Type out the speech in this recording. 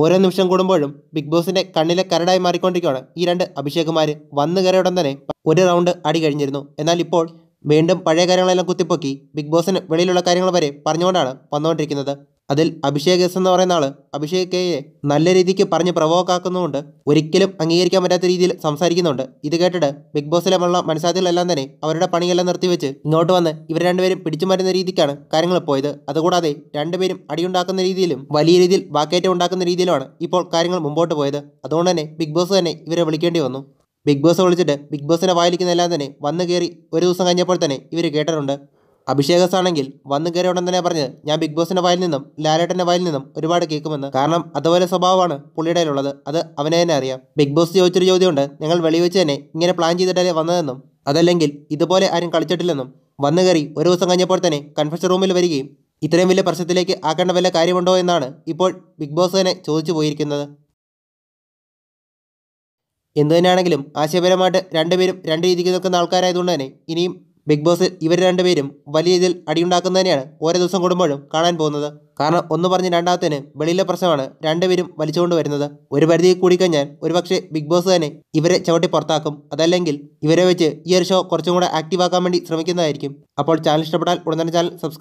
ഓരോ നിമിഷം കൂടുമ്പോഴും ബിഗ് ബോസിന്റെ കണ്ണിലെ കരടായി മാറിക്കൊണ്ടിരിക്കുകയാണ് ഈ രണ്ട് അഭിഷേകുമാർ വന്നു കയറിയുടൻ തന്നെ ഒരു റൗണ്ട് അടി കഴിഞ്ഞിരുന്നു എന്നാൽ ഇപ്പോൾ വീണ്ടും പഴയ കാര്യങ്ങളെല്ലാം കുത്തിപ്പൊക്കി ബിഗ് ബോസിന് വെളിയിലുള്ള കാര്യങ്ങൾ വരെ പറഞ്ഞുകൊണ്ടാണ് വന്നുകൊണ്ടിരിക്കുന്നത് അതിൽ അഭിഷേക് എസ് എന്ന് പറയുന്ന ആൾ അഭിഷേക് കെയെ നല്ല രീതിക്ക് പറഞ്ഞ് പ്രവോക്കാക്കുന്നതുകൊണ്ട് ഒരിക്കലും അംഗീകരിക്കാൻ പറ്റാത്ത രീതിയിൽ സംസാരിക്കുന്നുണ്ട് ഇത് കേട്ടിട്ട് ബിഗ് ബോസിലുമുള്ള മനസ്സാദികളെല്ലാം തന്നെ അവരുടെ പണിയെല്ലാം നിർത്തിവെച്ച് ഇങ്ങോട്ട് വന്ന് ഇവർ രണ്ടുപേരും പിടിച്ചു മാറ്റുന്ന രീതിക്കാണ് കാര്യങ്ങൾ പോയത് അതുകൂടാതെ രണ്ടുപേരും അടിയുണ്ടാക്കുന്ന രീതിയിലും വലിയ രീതിയിൽ വാക്കേറ്റം ഉണ്ടാക്കുന്ന രീതിയിലുമാണ് ഇപ്പോൾ കാര്യങ്ങൾ മുമ്പോട്ട് പോയത് അതുകൊണ്ട് തന്നെ ബിഗ് ബോസ് തന്നെ ഇവരെ വിളിക്കേണ്ടി വന്നു ബിഗ് ബോസ് വിളിച്ചിട്ട് ബിഗ് ബോസിനെ വായിലിരിക്കുന്ന എല്ലാം തന്നെ വന്നു കയറി ഒരു ദിവസം കഴിഞ്ഞപ്പോൾ തന്നെ ഇവർ കേട്ടിട്ടുണ്ട് അഭിഷേകസ് ആണെങ്കിൽ വന്നു കയറിയ ഉടൻ തന്നെ പറഞ്ഞ് ഞാൻ ബിഗ് ബോസിന്റെ വായിൽ നിന്നും ലാലേട്ടന്റെ വായിൽ നിന്നും ഒരുപാട് കേൾക്കുമെന്ന് കാരണം അതുപോലെ സ്വഭാവമാണ് പുള്ളിയുടെ ഉള്ളത് അത് അവനെ തന്നെ അറിയാം ബിഗ് ബോസ് ചോദിച്ചൊരു ചോദ്യമുണ്ട് ഞങ്ങൾ വെളിവെച്ച് തന്നെ ഇങ്ങനെ പ്ലാൻ ചെയ്തിട്ടല്ലേ വന്നതെന്നും അതല്ലെങ്കിൽ ഇതുപോലെ ആരും കളിച്ചിട്ടില്ലെന്നും വന്നു കയറി ഒരു ദിവസം കഴിഞ്ഞപ്പോൾ തന്നെ കൺഫെഷൻ റൂമിൽ വരികയും ഇത്രയും വലിയ പ്രശ്നത്തിലേക്ക് ആക്കേണ്ട വല്ല കാര്യമുണ്ടോ എന്നാണ് ഇപ്പോൾ ബിഗ് ബോസ് തന്നെ ചോദിച്ചു പോയിരിക്കുന്നത് എന്തു തന്നെയാണെങ്കിലും ആശയപരമായിട്ട് രണ്ടുപേരും രണ്ട് രീതിക്ക് നിൽക്കുന്ന ആൾക്കാരായതുകൊണ്ട് തന്നെ ഇനിയും ബിഗ് ബോസിൽ ഇവർ രണ്ടുപേരും വലിയ രീതിയിൽ അടിയുണ്ടാക്കുന്നതിനെയാണ് ഓരോ ദിവസം കൂടുമ്പോഴും കാണാൻ പോകുന്നത് കാരണം ഒന്ന് പറഞ്ഞ് രണ്ടാമത്തേന് വെളിയിലെ പ്രശ്നമാണ് രണ്ടുപേരും വലിച്ചുകൊണ്ട് വരുന്നത് ഒരു പരിധി കൂടിക്കഴിഞ്ഞാൽ ഒരുപക്ഷെ ബിഗ് ബോസ് തന്നെ ഇവരെ ചവിട്ടി പുറത്താക്കും അതല്ലെങ്കിൽ ഇവരെ വെച്ച് ഈ ഒരു ഷോ കുറച്ചും കൂടെ ആക്റ്റീവ് ആക്കാൻ വേണ്ടി ശ്രമിക്കുന്നതായിരിക്കും അപ്പോൾ ചാനൽ ഇഷ്ടപ്പെട്ടാൽ ഉടൻ തന്നെ ചാനൽ സബ്സ്ക്രൈബ്